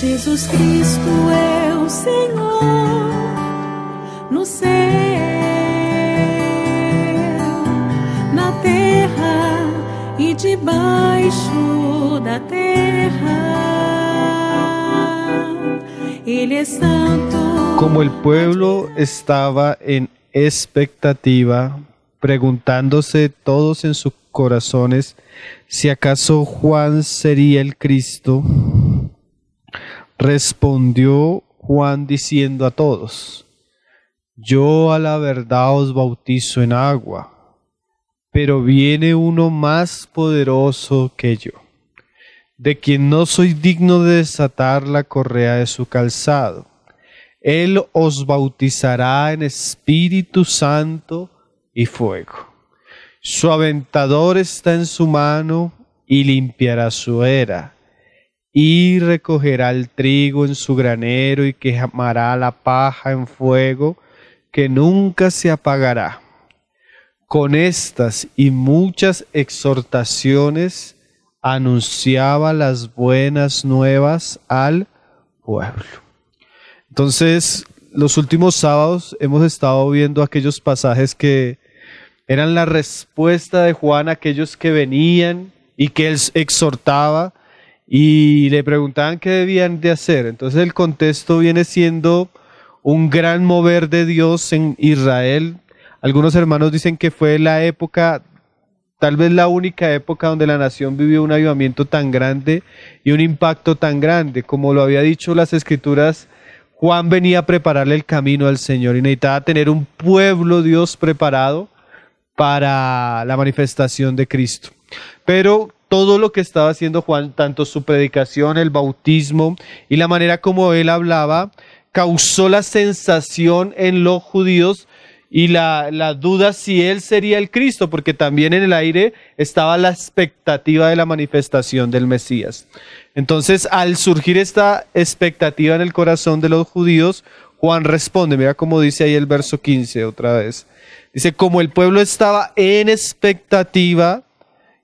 Jesús Cristo no céu, na terra e debaixo Como el pueblo estaba en expectativa, preguntándose todos en sus corazones si acaso Juan sería el Cristo. Respondió Juan diciendo a todos, Yo a la verdad os bautizo en agua, pero viene uno más poderoso que yo, de quien no soy digno de desatar la correa de su calzado. Él os bautizará en Espíritu Santo y fuego. Su aventador está en su mano y limpiará su era y recogerá el trigo en su granero y quemará la paja en fuego que nunca se apagará. Con estas y muchas exhortaciones anunciaba las buenas nuevas al pueblo. Entonces, los últimos sábados hemos estado viendo aquellos pasajes que eran la respuesta de Juan a aquellos que venían y que él exhortaba y le preguntaban qué debían de hacer. Entonces el contexto viene siendo un gran mover de Dios en Israel. Algunos hermanos dicen que fue la época, tal vez la única época donde la nación vivió un avivamiento tan grande y un impacto tan grande. Como lo había dicho las escrituras, Juan venía a prepararle el camino al Señor y necesitaba tener un pueblo Dios preparado para la manifestación de Cristo. Pero todo lo que estaba haciendo Juan, tanto su predicación, el bautismo y la manera como él hablaba, causó la sensación en los judíos y la, la, duda si él sería el Cristo, porque también en el aire estaba la expectativa de la manifestación del Mesías. Entonces, al surgir esta expectativa en el corazón de los judíos, Juan responde, mira cómo dice ahí el verso 15 otra vez. Dice, como el pueblo estaba en expectativa,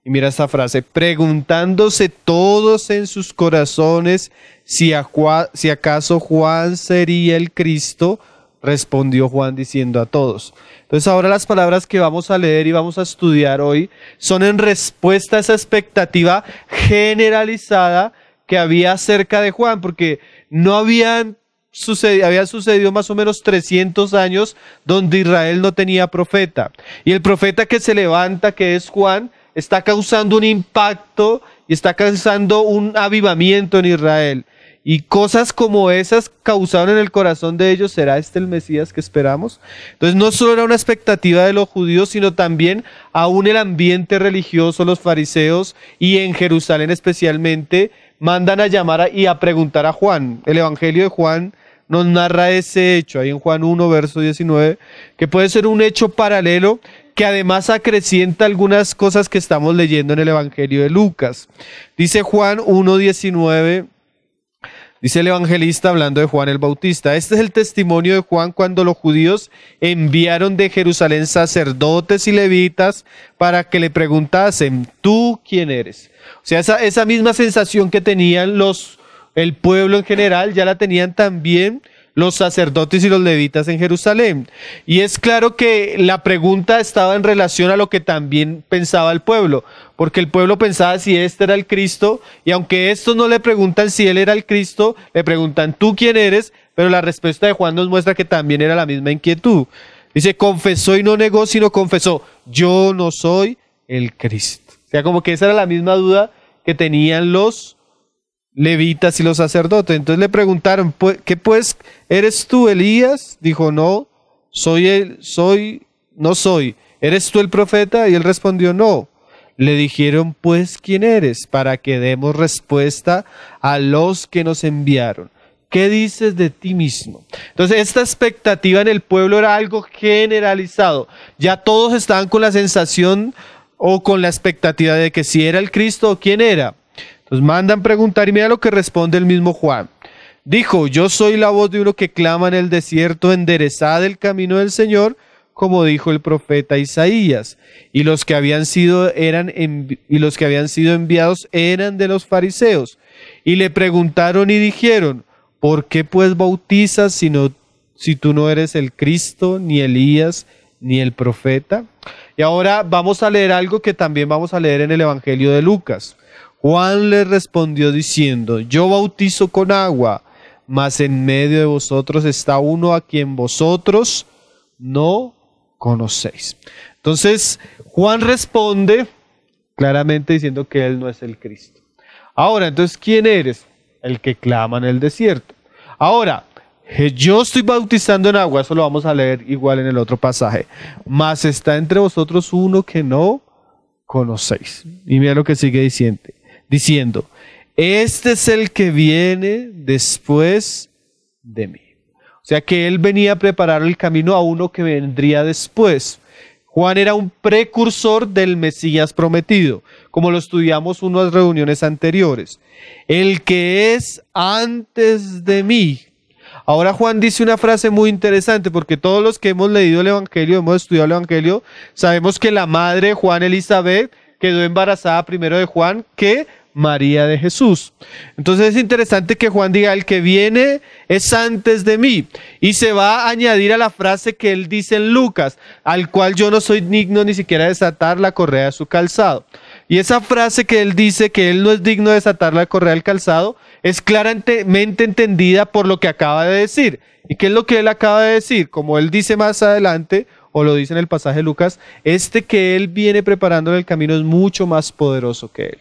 y mira esta frase, preguntándose todos en sus corazones si, acaso Juan sería el Cristo, respondió Juan diciendo a todos. Entonces ahora las palabras que vamos a leer y vamos a estudiar hoy son en respuesta a esa expectativa generalizada que había acerca de Juan, porque no habían sucedido, habían sucedido más o menos 300 años donde Israel no tenía profeta. Y el profeta que se levanta, que es Juan, está causando un impacto y está causando un avivamiento en Israel. Y cosas como esas causaron en el corazón de ellos, ¿será este el Mesías que esperamos? Entonces no solo era una expectativa de los judíos, sino también aún el ambiente religioso, los fariseos y en Jerusalén especialmente, mandan a llamar y a preguntar a Juan. El Evangelio de Juan nos narra ese hecho, ahí en Juan 1, verso 19, que puede ser un hecho paralelo que además acrecienta algunas cosas que estamos leyendo en el Evangelio de Lucas. Dice Juan 1.19. Dice el evangelista hablando de Juan el Bautista, este es el testimonio de Juan cuando los judíos enviaron de Jerusalén sacerdotes y levitas para que le preguntasen, ¿tú quién eres? O sea, esa, esa misma sensación que tenían los, el pueblo en general, ya la tenían también los sacerdotes y los levitas en Jerusalén. Y es claro que la pregunta estaba en relación a lo que también pensaba el pueblo, porque el pueblo pensaba si este era el Cristo, y aunque estos no le preguntan si él era el Cristo, le preguntan tú quién eres, pero la respuesta de Juan nos muestra que también era la misma inquietud. Dice, confesó y no negó, sino confesó, yo no soy el Cristo. O sea, como que esa era la misma duda que tenían los levitas y los sacerdotes. Entonces le preguntaron, ¿qué pues eres tú Elías? Dijo, no, soy él, soy, no soy. ¿Eres tú el profeta? Y él respondió, no. Le dijeron, pues, ¿quién eres? Para que demos respuesta a los que nos enviaron. ¿Qué dices de ti mismo? Entonces, esta expectativa en el pueblo era algo generalizado. Ya todos estaban con la sensación o con la expectativa de que si era el Cristo, o ¿quién era? mandan preguntar y mira lo que responde el mismo Juan. Dijo, yo soy la voz de uno que clama en el desierto, enderezada el camino del Señor, como dijo el profeta Isaías. Y los que habían sido, eran y los que habían sido enviados eran de los fariseos. Y le preguntaron y dijeron, ¿por qué pues bautizas si tú no eres el Cristo, ni Elías, ni el profeta? Y ahora vamos a leer algo que también vamos a leer en el Evangelio de Lucas. Juan le respondió diciendo, yo bautizo con agua, mas en medio de vosotros está uno a quien vosotros no conocéis. Entonces, Juan responde claramente diciendo que él no es el Cristo. Ahora, entonces, ¿quién eres? El que clama en el desierto. Ahora, eh, yo estoy bautizando en agua, eso lo vamos a leer igual en el otro pasaje. Mas está entre vosotros uno que no conocéis. Y mira lo que sigue diciendo diciendo, este es el que viene después de mí. O sea que él venía a preparar el camino a uno que vendría después. Juan era un precursor del Mesías prometido, como lo estudiamos en unas reuniones anteriores. El que es antes de mí. Ahora Juan dice una frase muy interesante porque todos los que hemos leído el Evangelio, hemos estudiado el Evangelio, sabemos que la madre Juan Elizabeth quedó embarazada primero de Juan que María de Jesús. Entonces es interesante que Juan diga, el que viene es antes de mí. Y se va a añadir a la frase que él dice en Lucas, al cual yo no soy digno ni siquiera de desatar la correa de su calzado. Y esa frase que él dice que él no es digno de desatar la correa del calzado es claramente entendida por lo que acaba de decir. ¿Y qué es lo que él acaba de decir? Como él dice más adelante, o lo dice en el pasaje de Lucas, este que Él viene preparando en el camino es mucho más poderoso que Él.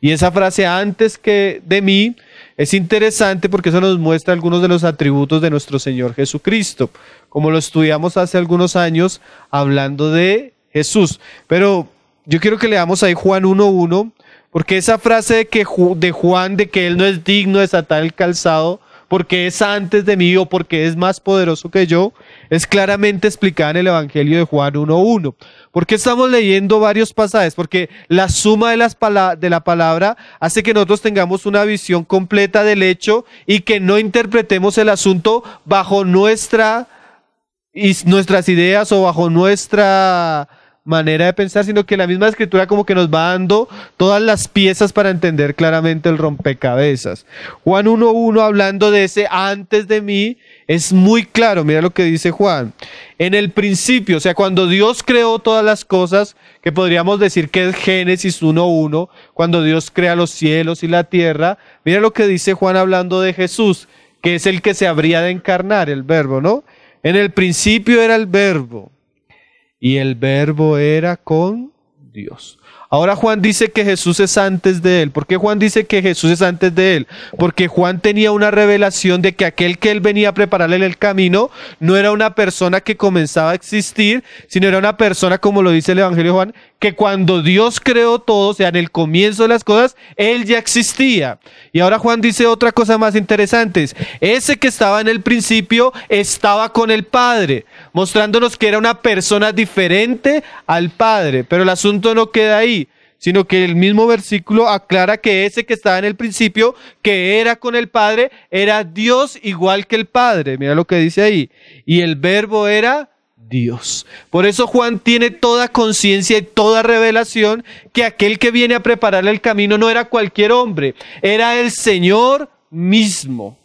Y esa frase antes que de mí es interesante porque eso nos muestra algunos de los atributos de nuestro Señor Jesucristo, como lo estudiamos hace algunos años hablando de Jesús. Pero yo quiero que leamos ahí Juan 1.1, porque esa frase de, que, de Juan de que Él no es digno de desatar el calzado, porque es antes de mí o porque es más poderoso que yo, es claramente explicada en el Evangelio de Juan 1.1. ¿Por qué estamos leyendo varios pasajes? Porque la suma de, las la palabra hace que nosotros tengamos una visión completa del hecho y que no interpretemos el asunto bajo nuestra, nuestras ideas o bajo nuestra manera de pensar, sino que la misma escritura como que nos va dando todas las piezas para entender claramente el rompecabezas. Juan 1.1 hablando de ese antes de mí, es muy claro, mira lo que dice Juan. En el principio, o sea, cuando Dios creó todas las cosas, que podríamos decir que es Génesis 1.1, cuando Dios crea los cielos y la tierra, mira lo que dice Juan hablando de Jesús, que es el que se habría de encarnar, el verbo, ¿no? En el principio era el verbo y el verbo era con Dios. Ahora Juan dice que Jesús es antes de él. ¿Por qué Juan dice que Jesús es antes de él? Porque Juan tenía una revelación de que aquel que él venía a prepararle en el camino no era una persona que comenzaba a existir, sino era una persona, como lo dice el Evangelio Juan, que cuando Dios creó todo, o sea, en el comienzo de las cosas, él ya existía. Y ahora Juan dice otra cosa más interesante. Ese que estaba en el principio estaba con el Padre mostrándonos que era una persona diferente al Padre. Pero el asunto no queda ahí, sino que el mismo versículo aclara que ese que estaba en el principio, que era con el Padre, era Dios igual que el Padre. Mira lo que dice ahí. Y el verbo era Dios. Por eso Juan tiene toda conciencia y toda revelación que aquel que viene a prepararle el camino no era cualquier hombre, era el Señor mismo.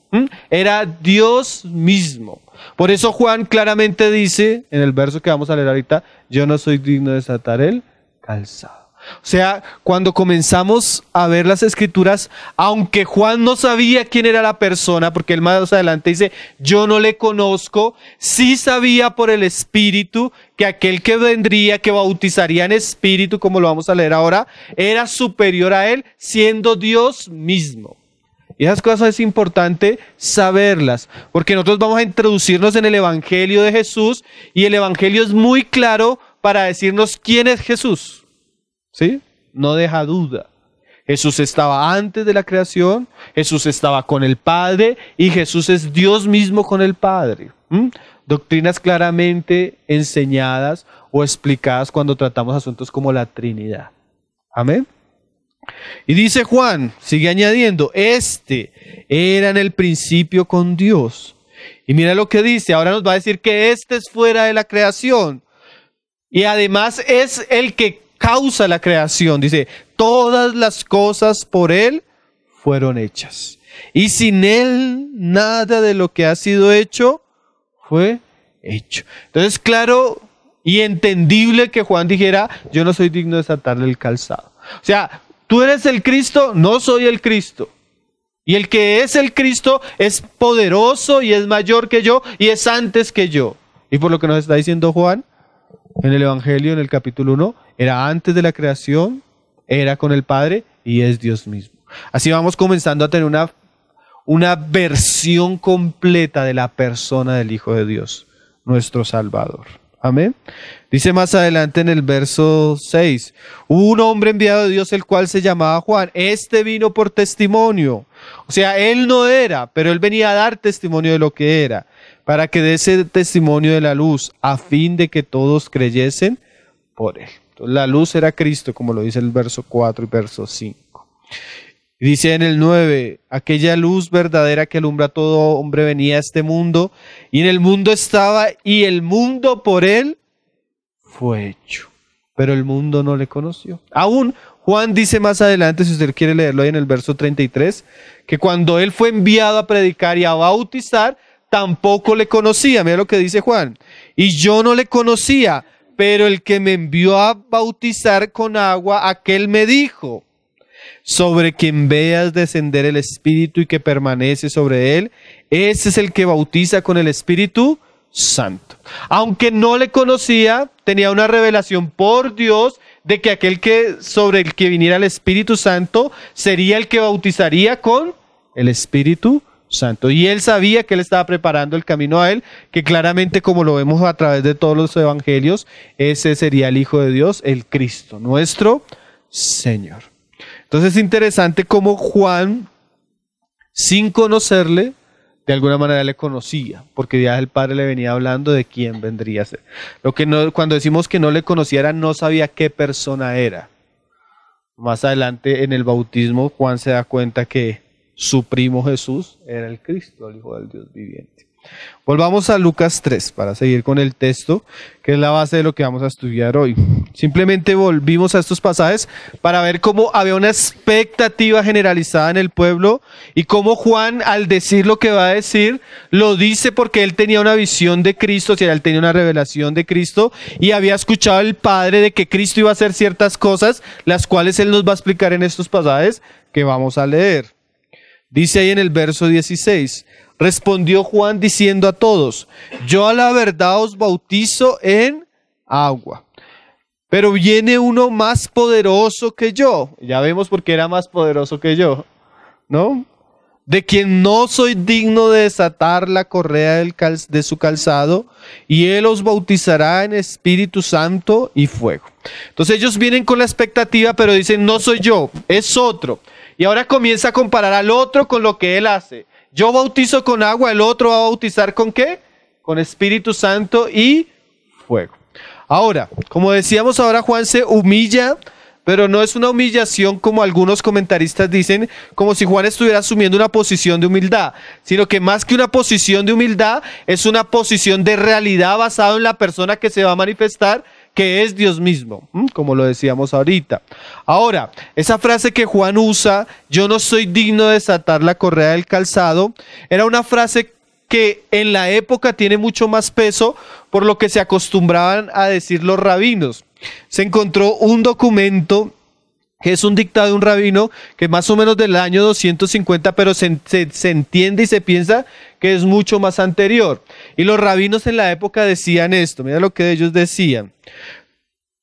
Era Dios mismo. Por eso Juan claramente dice, en el verso que vamos a leer ahorita, yo no soy digno de desatar el calzado. O sea, cuando comenzamos a ver las escrituras, aunque Juan no sabía quién era la persona, porque él más adelante dice, yo no le conozco, sí sabía por el Espíritu que aquel que vendría, que bautizaría en Espíritu, como lo vamos a leer ahora, era superior a él, siendo Dios mismo. Y esas cosas es importante saberlas, porque nosotros vamos a introducirnos en el Evangelio de Jesús y el Evangelio es muy claro para decirnos quién es Jesús. ¿Sí? No deja duda. Jesús estaba antes de la creación, Jesús estaba con el Padre y Jesús es Dios mismo con el Padre. Doctrinas claramente enseñadas o explicadas cuando tratamos asuntos como la Trinidad. Amén. Y dice Juan, sigue añadiendo, este era en el principio con Dios. Y mira lo que dice, ahora nos va a decir que este es fuera de la creación. Y además es el que causa la creación. Dice, todas las cosas por Él fueron hechas. Y sin Él nada de lo que ha sido hecho fue hecho. Entonces, claro y entendible que Juan dijera, yo no soy digno de saltarle el calzado. O sea, tú eres el Cristo, no soy el Cristo. Y el que es el Cristo es poderoso y es mayor que yo y es antes que yo. Y por lo que nos está diciendo Juan en el Evangelio, en el capítulo 1, era antes de la creación, era con el Padre y es Dios mismo. Así vamos comenzando a tener una, una versión completa de la persona del Hijo de Dios, nuestro Salvador. Amén. Dice más adelante en el verso 6, hubo un hombre enviado de Dios el cual se llamaba Juan. Este vino por testimonio. O sea, él no era, pero él venía a dar testimonio de lo que era, para que de ese testimonio de la luz, a fin de que todos creyesen por él. la luz era Cristo, como lo dice el verso 4 y verso 5 dice en el 9, aquella luz verdadera que alumbra a todo hombre venía a este mundo y en el mundo estaba y el mundo por él fue hecho. Pero el mundo no le conoció. Aún Juan dice más adelante, si usted quiere leerlo ahí en el verso 33, que cuando él fue enviado a predicar y a bautizar, tampoco le conocía. Mira lo que dice Juan. Y yo no le conocía, pero el que me envió a bautizar con agua, aquel me dijo, sobre quien veas descender el Espíritu y que permanece sobre él, ese es el que bautiza con el Espíritu Santo. Aunque no le conocía, tenía una revelación por Dios de que aquel que sobre el que viniera el Espíritu Santo sería el que bautizaría con el Espíritu Santo. Y él sabía que él estaba preparando el camino a él, que claramente como lo vemos a través de todos los evangelios, ese sería el Hijo de Dios, el Cristo, nuestro Señor. Entonces es interesante cómo Juan, sin conocerle, de alguna manera le conocía, porque ya el padre le venía hablando de quién vendría a ser. Lo que no, cuando decimos que no le conociera, no sabía qué persona era. Más adelante en el bautismo, Juan se da cuenta que su primo Jesús era el Cristo, el Hijo del Dios viviente. Volvamos a Lucas 3 para seguir con el texto, que es la base de lo que vamos a estudiar hoy. Simplemente volvimos a estos pasajes para ver cómo había una expectativa generalizada en el pueblo y cómo Juan al decir lo que va a decir lo dice porque él tenía una visión de Cristo, o sea, él tenía una revelación de Cristo y había escuchado al Padre de que Cristo iba a hacer ciertas cosas, las cuales él nos va a explicar en estos pasajes que vamos a leer. Dice ahí en el verso 16, respondió Juan diciendo a todos, yo a la verdad os bautizo en agua pero viene uno más poderoso que yo. Ya vemos por qué era más poderoso que yo, ¿no? De quien no soy digno de desatar la correa de su calzado, y él os bautizará en Espíritu Santo y fuego. Entonces ellos vienen con la expectativa, pero dicen, no soy yo, es otro. Y ahora comienza a comparar al otro con lo que él hace. Yo bautizo con agua, el otro va a bautizar con qué? Con Espíritu Santo y fuego. Ahora, como decíamos ahora, Juan se humilla, pero no es una humillación como algunos comentaristas dicen, como si Juan estuviera asumiendo una posición de humildad, sino que más que una posición de humildad, es una posición de realidad basada en la persona que se va a manifestar que es Dios mismo, como lo decíamos ahorita. Ahora, esa frase que Juan usa, yo no soy digno de desatar la correa del calzado, era una frase que en la época tiene mucho más peso por lo que se acostumbraban a decir los rabinos. Se encontró un documento que es un dictado de un rabino que más o menos del año 250, pero se, se, entiende y se piensa que es mucho más anterior. Y los rabinos en la época decían esto, mira lo que ellos decían.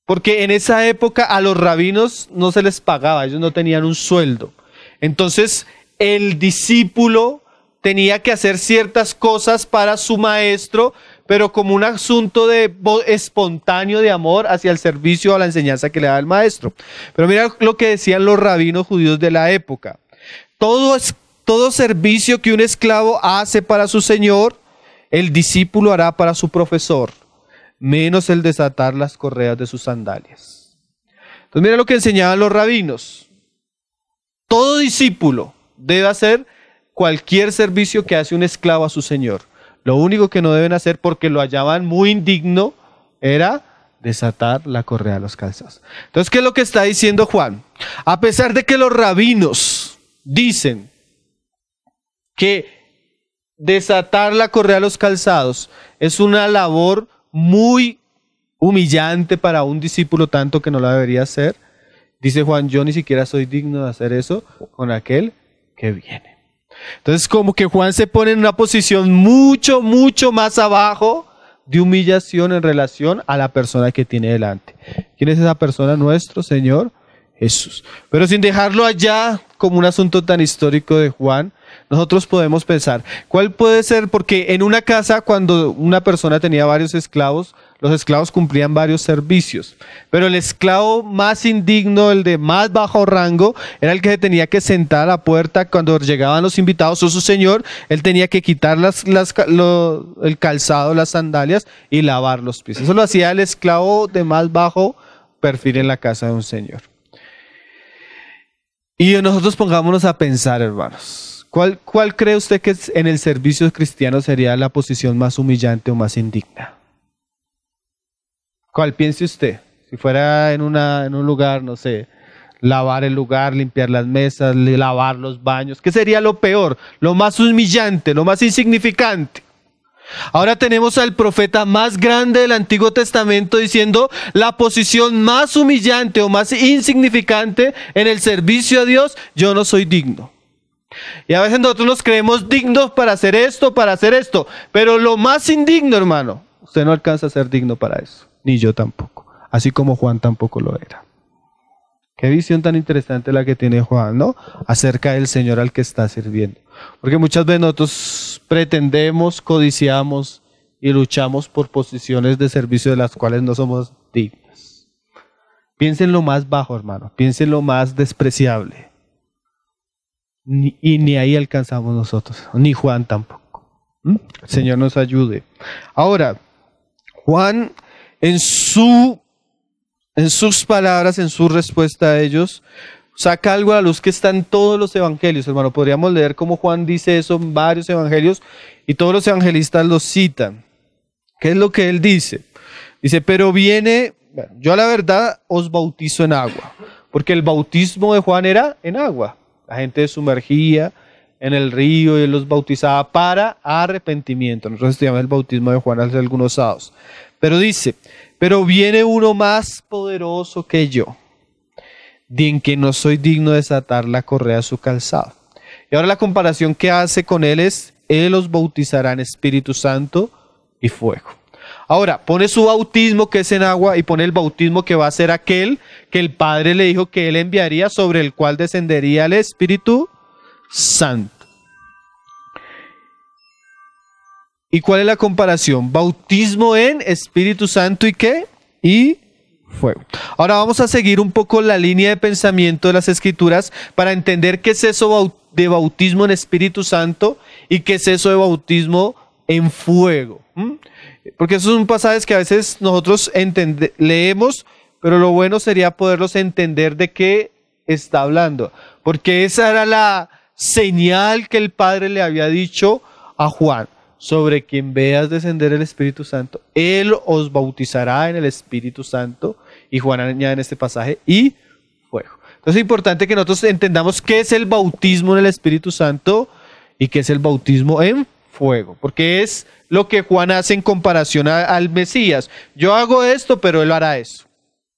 Porque en esa época a los rabinos no se les pagaba, ellos no tenían un sueldo. Entonces el discípulo tenía que hacer ciertas cosas para su maestro, pero como un asunto de espontáneo de amor hacia el servicio a la enseñanza que le da el maestro. Pero mira lo que decían los rabinos judíos de la época. Todo, todo servicio que un esclavo hace para su señor, el discípulo hará para su profesor, menos el desatar las correas de sus sandalias. Entonces mira lo que enseñaban los rabinos. Todo discípulo debe hacer cualquier servicio que hace un esclavo a su señor. Lo único que no deben hacer porque lo hallaban muy indigno era desatar la correa de los calzados. Entonces, ¿qué es lo que está diciendo Juan? A pesar de que los rabinos dicen que desatar la correa de los calzados es una labor muy humillante para un discípulo tanto que no la debería hacer, dice Juan, yo ni siquiera soy digno de hacer eso con aquel que viene. Entonces como que Juan se pone en una posición mucho, mucho más abajo de humillación en relación a la persona que tiene delante. ¿Quién es esa persona? Nuestro Señor Jesús. Pero sin dejarlo allá como un asunto tan histórico de Juan, nosotros podemos pensar, ¿cuál puede ser? Porque en una casa, cuando una persona tenía varios esclavos, los esclavos cumplían varios servicios, pero el esclavo más indigno, el de más bajo rango, era el que se tenía que sentar a la puerta cuando llegaban los invitados o su señor, él tenía que quitar las, el calzado, las sandalias y lavar los pies. Eso lo hacía el esclavo de más bajo perfil en la casa de un señor. Y nosotros pongámonos a pensar, hermanos. ¿Cuál, ¿Cuál cree usted que en el servicio cristiano sería la posición más humillante o más indigna? ¿Cuál piense usted? Si fuera en, una, en un lugar, no sé, lavar el lugar, limpiar las mesas, lavar los baños, ¿qué sería lo peor, lo más humillante, lo más insignificante? Ahora tenemos al profeta más grande del Antiguo Testamento diciendo la posición más humillante o más insignificante en el servicio a Dios, yo no soy digno. Y a veces nosotros nos creemos dignos para hacer esto, para hacer esto, pero lo más indigno, hermano, usted no alcanza a ser digno para eso, ni yo tampoco, así como Juan tampoco lo era. Qué visión tan interesante la que tiene Juan, ¿no? Acerca del Señor al que está sirviendo. Porque muchas veces nosotros pretendemos, codiciamos y luchamos por posiciones de servicio de las cuales no somos dignas. Piensen lo más bajo, hermano. Piensen lo más despreciable. y ni ahí alcanzamos nosotros, ni Juan tampoco. ¿Mm? El Señor nos ayude. Ahora, Juan, en, su, en sus palabras, en su respuesta a ellos, saca algo a la luz que está en todos los evangelios, hermano. Podríamos leer cómo Juan dice eso en varios evangelios y todos los evangelistas lo citan. ¿Qué es lo que él dice? Dice, pero viene, yo a la verdad os bautizo en agua, porque el bautismo de Juan era en agua. La gente sumergía en el río y él los bautizaba para arrepentimiento. Nosotros estudiamos el bautismo de Juan hace algunos sábados. Pero dice, pero viene uno más poderoso que yo de que no soy digno de desatar la correa de su calzado. Y ahora la comparación que hace con él es, él los bautizará en Espíritu Santo y fuego. Ahora, pone su bautismo que es en agua y pone el bautismo que va a ser aquel que el Padre le dijo que él enviaría, sobre el cual descendería el Espíritu Santo. ¿Y cuál es la comparación? Bautismo en Espíritu Santo y qué? Y fuego. Ahora vamos a seguir un poco la línea de pensamiento de las escrituras para entender qué es eso de bautismo en Espíritu Santo y qué es eso de bautismo en fuego. Porque esos son pasajes que a veces nosotros leemos, pero lo bueno sería poderlos entender de qué está hablando. Porque esa era la señal que el Padre le había dicho a Juan sobre quien veas descender el Espíritu Santo, Él os bautizará en el Espíritu Santo, y Juan añade en este pasaje, y fuego. Entonces es importante que nosotros entendamos qué es el bautismo en el Espíritu Santo y qué es el bautismo en fuego, porque es lo que Juan hace en comparación al Mesías. Yo hago esto, pero Él hará eso.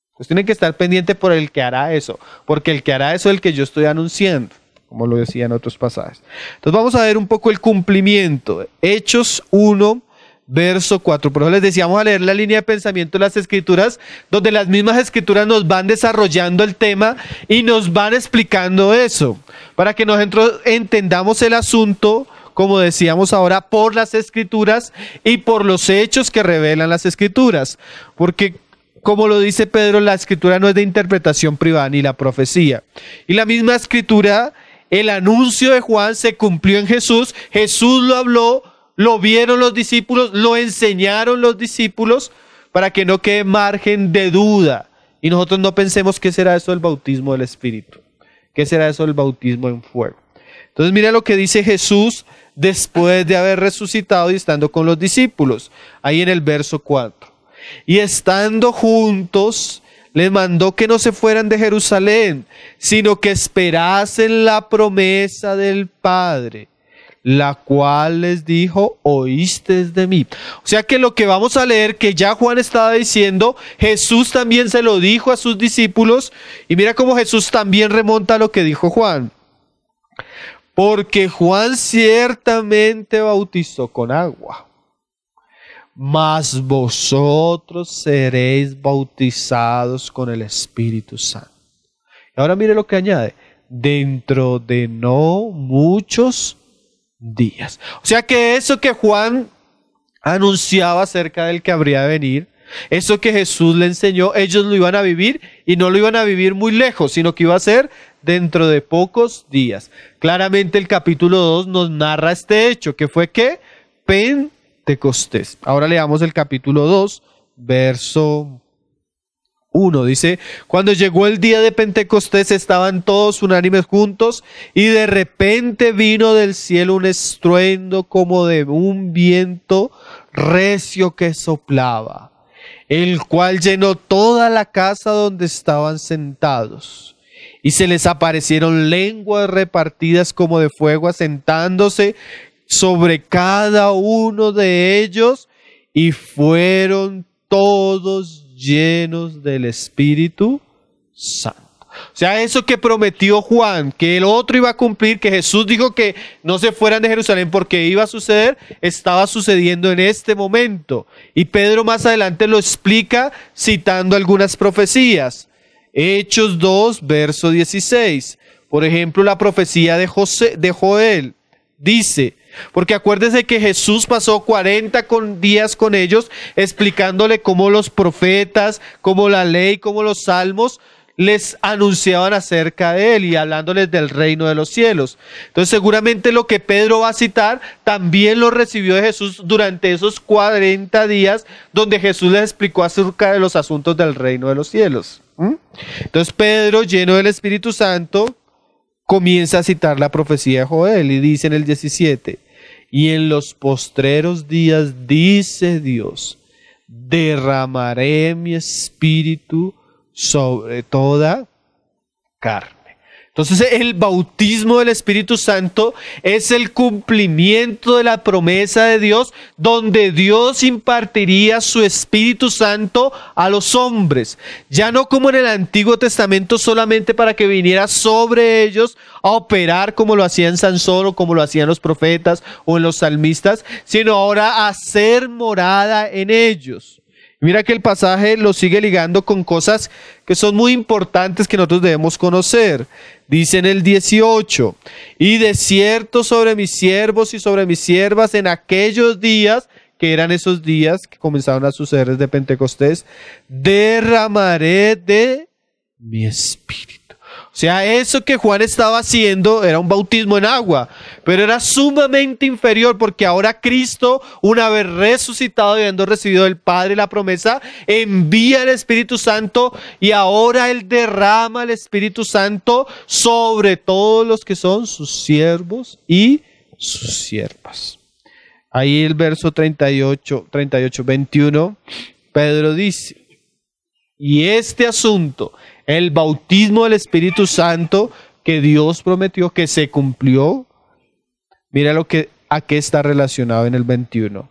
Entonces tienen que estar pendientes por el que hará eso, porque el que hará eso es el que yo estoy anunciando como lo decía en otros pasajes. Entonces vamos a ver un poco el cumplimiento. Hechos 1, verso 4. Por eso les decíamos a leer la línea de pensamiento de las escrituras, donde las mismas escrituras nos van desarrollando el tema y nos van explicando eso, para que nosotros entendamos el asunto, como decíamos ahora, por las escrituras y por los hechos que revelan las escrituras. Porque como lo dice Pedro, la escritura no es de interpretación privada ni la profecía. Y la misma escritura el anuncio de Juan se cumplió en Jesús, Jesús lo habló, lo vieron los discípulos, lo enseñaron los discípulos para que no quede margen de duda. Y nosotros no pensemos qué será eso el bautismo del Espíritu, qué será eso el bautismo en fuego. Entonces mira lo que dice Jesús después de haber resucitado y estando con los discípulos, ahí en el verso 4. Y estando juntos, les mandó que no se fueran de Jerusalén, sino que esperasen la promesa del Padre, la cual les dijo, oíste de mí. O sea que lo que vamos a leer, que ya Juan estaba diciendo, Jesús también se lo dijo a sus discípulos, y mira cómo Jesús también remonta a lo que dijo Juan. Porque Juan ciertamente bautizó con agua mas vosotros seréis bautizados con el Espíritu Santo. Ahora mire lo que añade, dentro de no muchos días. O sea que eso que Juan anunciaba acerca del que habría de venir, eso que Jesús le enseñó, ellos lo iban a vivir y no lo iban a vivir muy lejos, sino que iba a ser dentro de pocos días. Claramente el capítulo 2 nos narra este hecho, que fue que Pen Pentecostés. Ahora leamos el capítulo 2, verso 1. Dice, cuando llegó el día de Pentecostés estaban todos unánimes juntos y de repente vino del cielo un estruendo como de un viento recio que soplaba, el cual llenó toda la casa donde estaban sentados. Y se les aparecieron lenguas repartidas como de fuego asentándose sobre cada uno de ellos y fueron todos llenos del Espíritu Santo. O sea, eso que prometió Juan, que el otro iba a cumplir, que Jesús dijo que no se fueran de Jerusalén porque iba a suceder, estaba sucediendo en este momento. Y Pedro más adelante lo explica citando algunas profecías. Hechos 2, verso 16. Por ejemplo, la profecía de, de Joel dice. Porque acuérdese que Jesús pasó 40 días con ellos explicándole cómo los profetas, cómo la ley, cómo los salmos les anunciaban acerca de él y hablándoles del reino de los cielos. Entonces seguramente lo que Pedro va a citar también lo recibió de Jesús durante esos 40 días donde Jesús les explicó acerca de los asuntos del reino de los cielos. ¿Mm? Entonces Pedro, lleno del Espíritu Santo, comienza a citar la profecía de Joel y dice en el 17, y en los postreros días dice Dios, derramaré mi espíritu sobre toda carne. Entonces el bautismo del Espíritu Santo es el cumplimiento de la promesa de Dios, donde Dios impartiría su Espíritu Santo a los hombres, ya no como en el Antiguo Testamento solamente para que viniera sobre ellos a operar como lo hacían Sansón o como lo hacían los profetas o en los salmistas, sino ahora a ser morada en ellos. Mira que el pasaje lo sigue ligando con cosas que son muy importantes que nosotros debemos conocer. Dice en el 18, y de cierto sobre mis siervos y sobre mis siervas en aquellos días, que eran esos días que comenzaron a suceder desde Pentecostés, derramaré de mi espíritu. O sea, eso que Juan estaba haciendo era un bautismo en agua, pero era sumamente inferior porque ahora Cristo, una vez resucitado y habiendo recibido del Padre la promesa, envía el Espíritu Santo y ahora Él derrama el Espíritu Santo sobre todos los que son sus siervos y sus siervas. Ahí el verso 38, 38, 21, Pedro dice, y este asunto el bautismo del Espíritu Santo que Dios prometió, que se cumplió. Mira lo que a qué está relacionado en el 21.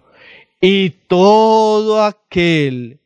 Y todo aquel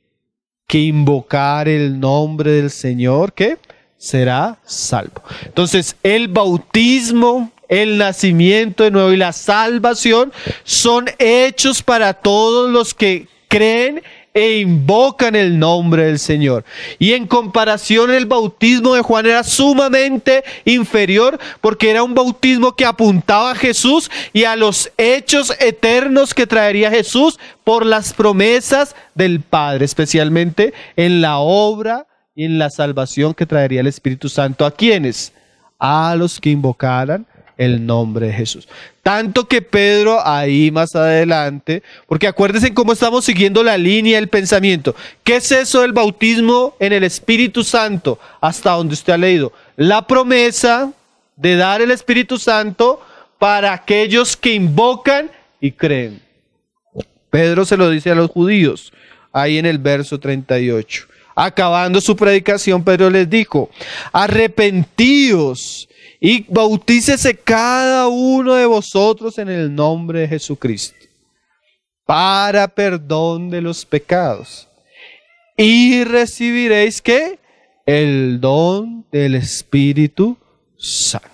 que invocar el nombre del Señor, que será salvo. Entonces, el bautismo, el nacimiento de nuevo y la salvación son hechos para todos los que creen e invocan el nombre del Señor. Y en comparación el bautismo de Juan era sumamente inferior porque era un bautismo que apuntaba a Jesús y a los hechos eternos que traería Jesús por las promesas del Padre, especialmente en la obra y en la salvación que traería el Espíritu Santo. ¿A quienes A los que invocaran el nombre de Jesús. Tanto que Pedro ahí más adelante, porque acuérdense cómo estamos siguiendo la línea del pensamiento. ¿Qué es eso del bautismo en el Espíritu Santo? Hasta donde usted ha leído. La promesa de dar el Espíritu Santo para aquellos que invocan y creen. Pedro se lo dice a los judíos, ahí en el verso 38. Acabando su predicación, Pedro les dijo, arrepentíos y bautícese cada uno de vosotros en el nombre de Jesucristo, para perdón de los pecados. Y recibiréis que el don del Espíritu Santo.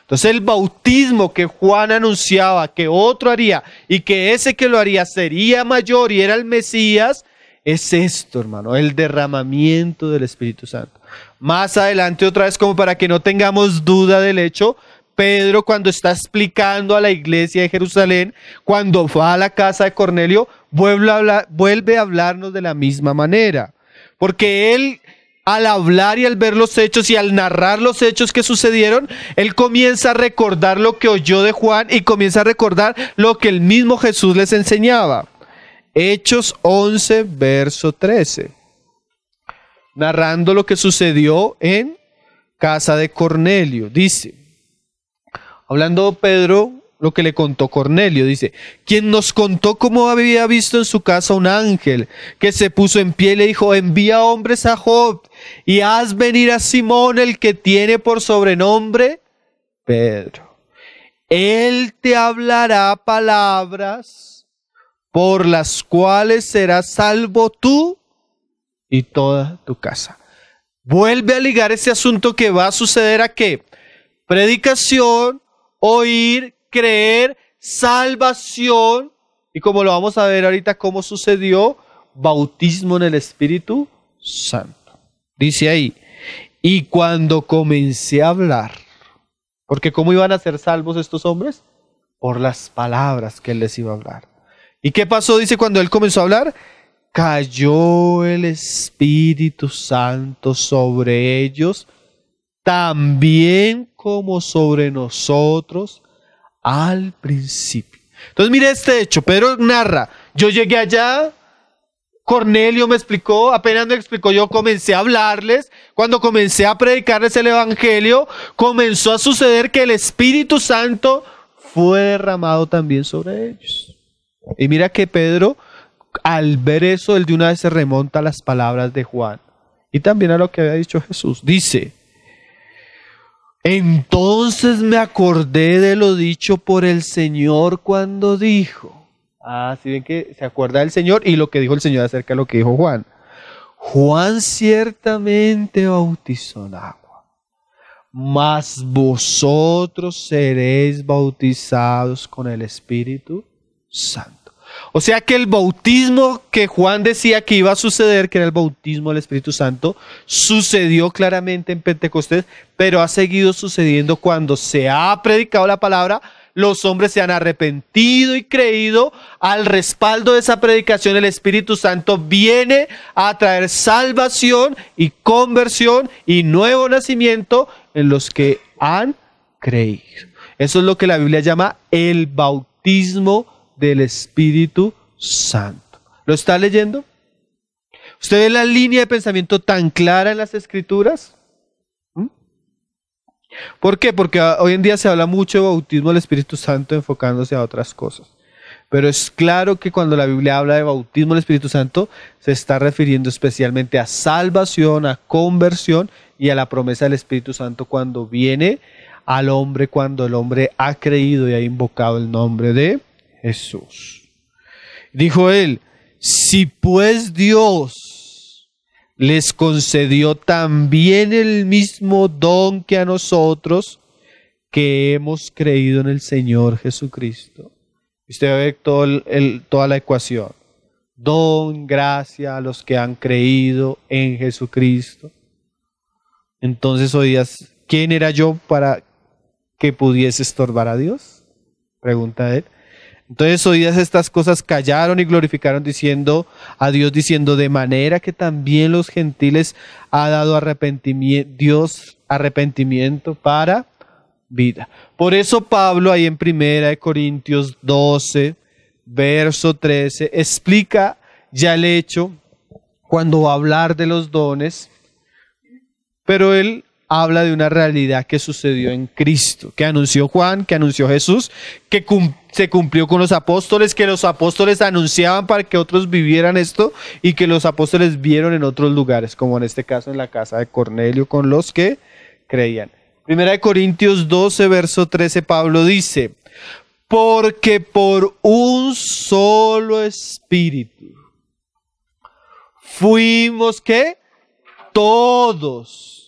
Entonces el bautismo que Juan anunciaba que otro haría y que ese que lo haría sería mayor y era el Mesías, es esto, hermano, el derramamiento del Espíritu Santo. Más adelante otra vez como para que no tengamos duda del hecho, Pedro cuando está explicando a la iglesia de Jerusalén, cuando va a la casa de Cornelio, vuelve a, hablarnos de la misma manera. Porque él, al hablar y al ver los hechos y al narrar los hechos que sucedieron, él comienza a recordar lo que oyó de Juan y comienza a recordar lo que el mismo Jesús les enseñaba. Hechos 11, verso 13 narrando lo que sucedió en casa de Cornelio. Dice, hablando Pedro, lo que le contó Cornelio, dice, quien nos contó cómo había visto en su casa un ángel que se puso en pie y le dijo, envía hombres a Job y haz venir a Simón el que tiene por sobrenombre Pedro. Él te hablará palabras por las cuales serás salvo tú y toda tu casa. Vuelve a ligar ese asunto que va a suceder a qué? Predicación, oír, creer, salvación. Y como lo vamos a ver ahorita cómo sucedió, bautismo en el Espíritu Santo. Dice ahí, y cuando comencé a hablar, porque ¿cómo iban a ser salvos estos hombres? Por las palabras que él les iba a hablar. ¿Y qué pasó? Dice cuando él comenzó a hablar, cayó el Espíritu Santo sobre ellos, también como sobre nosotros al principio. Entonces mire este hecho, Pedro narra, yo llegué allá, Cornelio me explicó, apenas me explicó, yo comencé a hablarles, cuando comencé a predicarles el Evangelio, comenzó a suceder que el Espíritu Santo fue derramado también sobre ellos. Y mira que Pedro al ver eso, el de una vez se remonta a las palabras de Juan y también a lo que había dicho Jesús. Dice, entonces me acordé de lo dicho por el Señor cuando dijo. Ah, bien que se acuerda del Señor y lo que dijo el Señor acerca de lo que dijo Juan. Juan ciertamente bautizó en agua, mas vosotros seréis bautizados con el Espíritu Santo. O sea que el bautismo que Juan decía que iba a suceder, que era el bautismo del Espíritu Santo, sucedió claramente en Pentecostés, pero ha seguido sucediendo cuando se ha predicado la palabra, los hombres se han arrepentido y creído. Al respaldo de esa predicación, el Espíritu Santo viene a traer salvación y conversión y nuevo nacimiento en los que han creído. Eso es lo que la Biblia llama el bautismo del Espíritu Santo. ¿Lo está leyendo? ¿Usted ve la línea de pensamiento tan clara en las escrituras? ¿Mm? ¿Por qué? Porque hoy en día se habla mucho de bautismo del Espíritu Santo enfocándose a otras cosas. Pero es claro que cuando la Biblia habla de bautismo del Espíritu Santo, se está refiriendo especialmente a salvación, a conversión y a la promesa del Espíritu Santo cuando viene al hombre, cuando el hombre ha creído y ha invocado el nombre de Jesús. Dijo él, si pues Dios les concedió también el mismo don que a nosotros, que hemos creído en el Señor Jesucristo. Usted ve todo toda la ecuación. Don, gracia a los que han creído en Jesucristo. Entonces oías, ¿quién era yo para que pudiese estorbar a Dios? Pregunta él. Entonces oídas estas cosas callaron y glorificaron diciendo a Dios diciendo de manera que también los gentiles ha dado arrepentimiento Dios arrepentimiento para vida. Por eso Pablo ahí en primera Corintios 12 verso 13 explica ya el hecho cuando va a hablar de los dones, pero él habla de una realidad que sucedió en Cristo, que anunció Juan, que anunció Jesús, que se cumplió con los apóstoles, que los apóstoles anunciaban para que otros vivieran esto y que los apóstoles vieron en otros lugares, como en este caso en la casa de Cornelio con los que creían. Primera de Corintios 12, verso 13, Pablo dice, porque por un solo espíritu fuimos que todos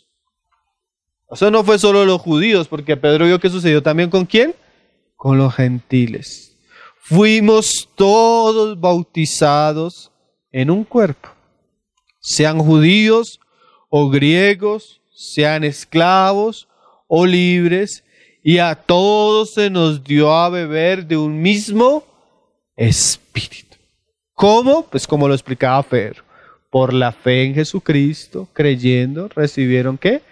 eso no fue solo los judíos, porque Pedro vio que sucedió también con quién? Con los gentiles. Fuimos todos bautizados en un cuerpo, sean judíos o griegos, sean esclavos o libres, y a todos se nos dio a beber de un mismo espíritu. ¿Cómo? Pues como lo explicaba Pedro, por la fe en Jesucristo, creyendo, recibieron qué?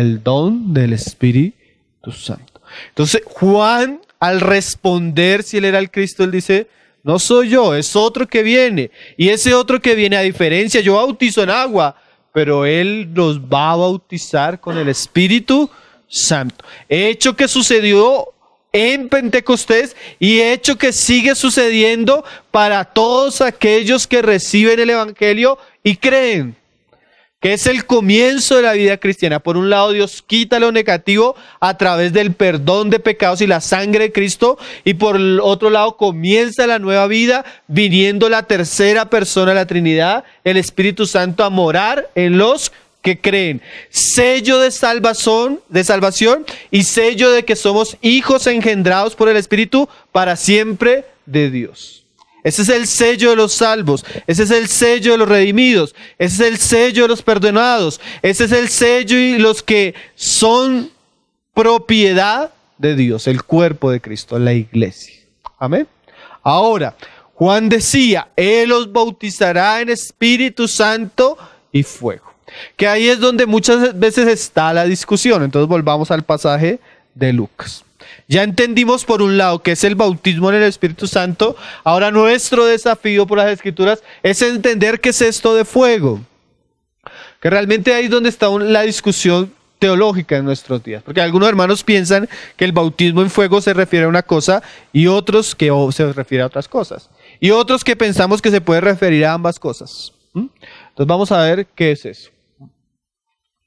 el don del Espíritu Santo. Entonces, Juan, al responder si él era el Cristo, él dice, no soy yo, es otro que viene. Y ese otro que viene, a diferencia, yo bautizo en agua, pero él nos va a bautizar con el Espíritu Santo. Hecho que sucedió en Pentecostés y hecho que sigue sucediendo para todos aquellos que reciben el Evangelio y creen que es el comienzo de la vida cristiana. Por un lado, Dios quita lo negativo a través del perdón de pecados y la sangre de Cristo, y por otro lado comienza la nueva vida viniendo la tercera persona de la Trinidad, el Espíritu Santo, a morar en los que creen. Sello de salvación, de salvación y sello de que somos hijos engendrados por el Espíritu para siempre de Dios. Ese es el sello de los salvos, ese es el sello de los redimidos, ese es el sello de los perdonados, ese es el sello y los que son propiedad de Dios, el cuerpo de Cristo, la iglesia. Amén. Ahora, Juan decía, Él los bautizará en Espíritu Santo y fuego. Que ahí es donde muchas veces está la discusión. Entonces volvamos al pasaje de Lucas. Ya entendimos por un lado que es el bautismo en el Espíritu Santo. Ahora nuestro desafío por las escrituras es entender qué es esto de fuego. Que realmente ahí es donde está la discusión teológica en nuestros días. Porque algunos hermanos piensan que el bautismo en fuego se refiere a una cosa y otros que se refiere a otras cosas. Y otros que pensamos que se puede referir a ambas cosas. ¿Mm? Entonces vamos a ver qué es eso.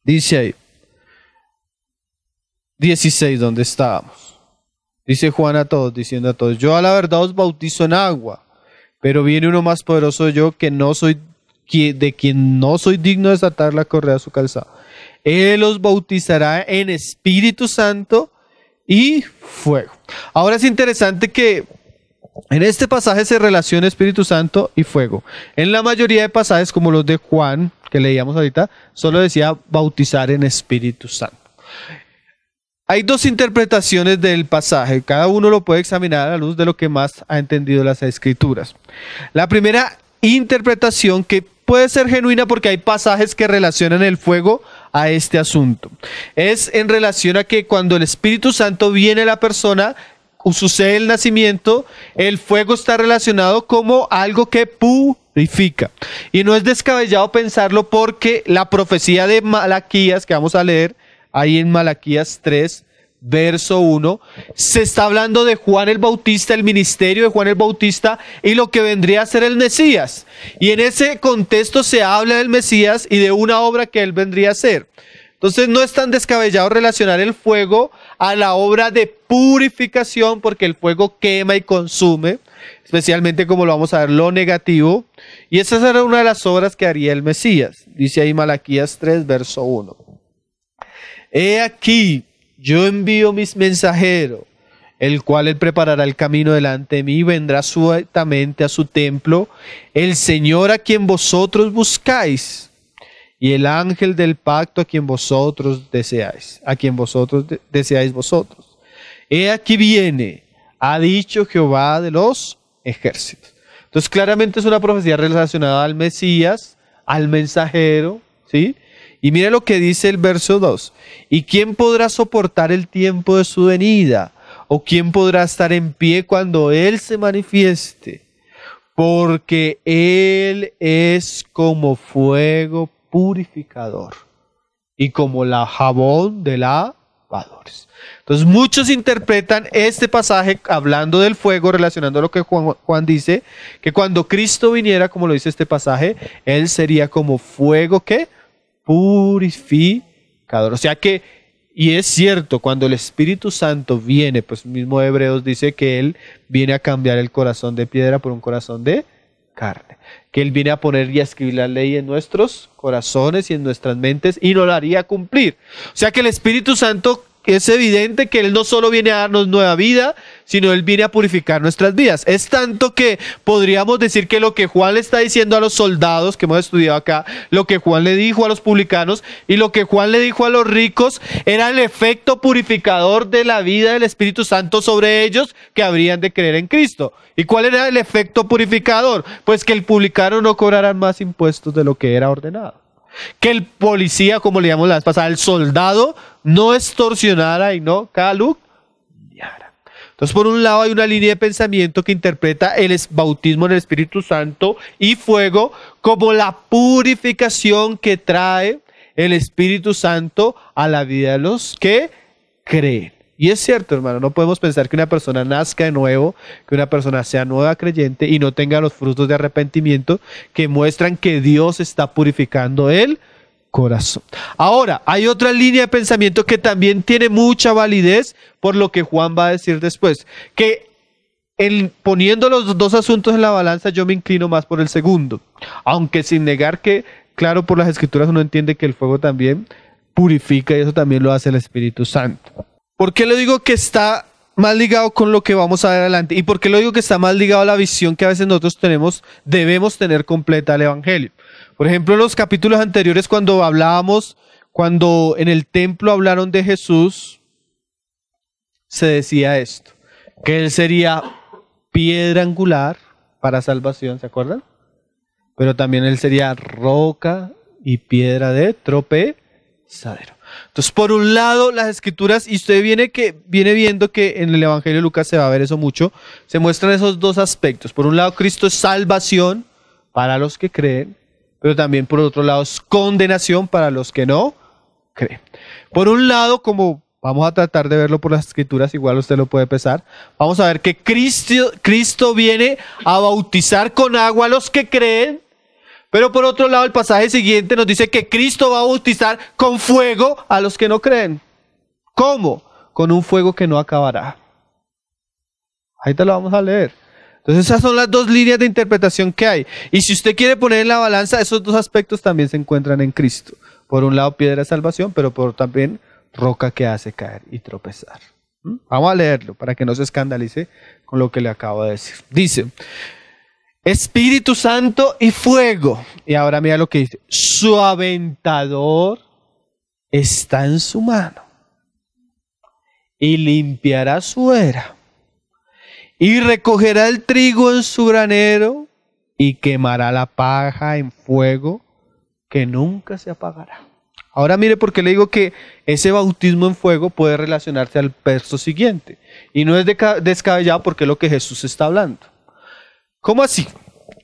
Dice ahí. 16, donde estábamos. Dice Juan a todos, diciendo a todos, yo a la verdad os bautizo en agua, pero viene uno más poderoso yo que no soy de quien no soy digno de desatar la correa de su calzado. Él os bautizará en Espíritu Santo y fuego. Ahora es interesante que en este pasaje se relaciona Espíritu Santo y fuego. En la mayoría de pasajes, como los de Juan, que leíamos ahorita, solo decía bautizar en Espíritu Santo. Hay dos interpretaciones del pasaje, cada uno lo puede examinar a la luz de lo que más ha entendido las escrituras. La primera interpretación que puede ser genuina porque hay pasajes que relacionan el fuego a este asunto. Es en relación a que cuando el Espíritu Santo viene a la persona, sucede el nacimiento, el fuego está relacionado como algo que purifica. Y no es descabellado pensarlo porque la profecía de Malaquías que vamos a leer ahí en Malaquías 3, verso 1, se está hablando de Juan el Bautista, el ministerio de Juan el Bautista y lo que vendría a ser el Mesías. Y en ese contexto se habla del Mesías y de una obra que él vendría a hacer Entonces no es tan descabellado relacionar el fuego a la obra de purificación porque el fuego quema y consume, especialmente como lo vamos a ver, lo negativo. Y esa será una de las obras que haría el Mesías, dice ahí Malaquías 3, verso 1. He aquí, yo envío mis mensajeros, el cual él preparará el camino delante de mí, y vendrá sueltamente a su templo, el Señor a quien vosotros buscáis, y el ángel del pacto a quien vosotros deseáis, a quien vosotros deseáis vosotros. He aquí viene, ha dicho Jehová de los ejércitos. Entonces claramente es una profecía relacionada al Mesías, al mensajero, ¿sí? Y mire lo que dice el verso 2. ¿Y quién podrá soportar el tiempo de su venida? ¿O quién podrá estar en pie cuando Él se manifieste? Porque Él es como fuego purificador y como la jabón de lavadores. Entonces muchos interpretan este pasaje hablando del fuego, relacionando lo que Juan, Juan dice, que cuando Cristo viniera, como lo dice este pasaje, Él sería como fuego que purificador. O sea que, y es cierto, cuando el Espíritu Santo viene, pues mismo Hebreos dice que Él viene a cambiar el corazón de piedra por un corazón de carne. Que Él viene a poner y a escribir la ley en nuestros corazones y en nuestras mentes y no la haría cumplir. O sea que el Espíritu Santo es evidente que Él no solo viene a darnos nueva vida, sino Él viene a purificar nuestras vidas. Es tanto que podríamos decir que lo que Juan le está diciendo a los soldados que hemos estudiado acá, lo que Juan le dijo a los publicanos y lo que Juan le dijo a los ricos era el efecto purificador de la vida del Espíritu Santo sobre ellos que habrían de creer en Cristo. ¿Y cuál era el efecto purificador? Pues que el publicano no cobrara más impuestos de lo que era ordenado que el policía, como le llamamos la vez pasada, el soldado, no extorsionara y no calumniara. Entonces, por un lado hay una línea de pensamiento que interpreta el bautismo en el Espíritu Santo y fuego como la purificación que trae el Espíritu Santo a la vida de los que creen. Y es cierto, hermano, no podemos pensar que una persona nazca de nuevo, que una persona sea nueva creyente y no tenga los frutos de arrepentimiento que muestran que Dios está purificando el corazón. Ahora, hay otra línea de pensamiento que también tiene mucha validez por lo que Juan va a decir después, que poniendo los dos asuntos en la balanza yo me inclino más por el segundo, aunque sin negar que, claro, por las escrituras uno entiende que el fuego también purifica y eso también lo hace el Espíritu Santo. ¿Por qué le digo que está más ligado con lo que vamos a ver adelante? ¿Y por qué lo digo que está más ligado a la visión que a veces nosotros tenemos, debemos tener completa el Evangelio? Por ejemplo, en los capítulos anteriores cuando hablábamos, cuando en el templo hablaron de Jesús, se decía esto, que él sería piedra angular para salvación, ¿se acuerdan? Pero también él sería roca y piedra de tropezadero. Entonces, por un lado, las escrituras, y usted viene, que, viene viendo que en el Evangelio de Lucas se va a ver eso mucho, se muestran esos dos aspectos. Por un lado, Cristo es salvación para los que creen, pero también por otro lado es condenación para los que no creen. Por un lado, como vamos a tratar de verlo por las escrituras, igual usted lo puede pesar, vamos a ver que Cristo, Cristo viene a bautizar con agua a los que creen, pero por otro lado el pasaje siguiente nos dice que Cristo va a bautizar con fuego a los que no creen. ¿Cómo? Con un fuego que no acabará. Ahí te lo vamos a leer. Entonces esas son las dos líneas de interpretación que hay. Y si usted quiere poner en la balanza, esos dos aspectos también se encuentran en Cristo. Por un lado, piedra de salvación, pero por también roca que hace caer y tropezar. ¿Mm? Vamos a leerlo para que no se escandalice con lo que le acabo de decir. Dice, Espíritu Santo y fuego. Y ahora mira lo que dice, su aventador está en su mano y limpiará su era y recogerá el trigo en su granero y quemará la paja en fuego que nunca se apagará. Ahora mire porque le digo que ese bautismo en fuego puede relacionarse al verso siguiente. Y no es descabellado porque es lo que Jesús está hablando. ¿Cómo así?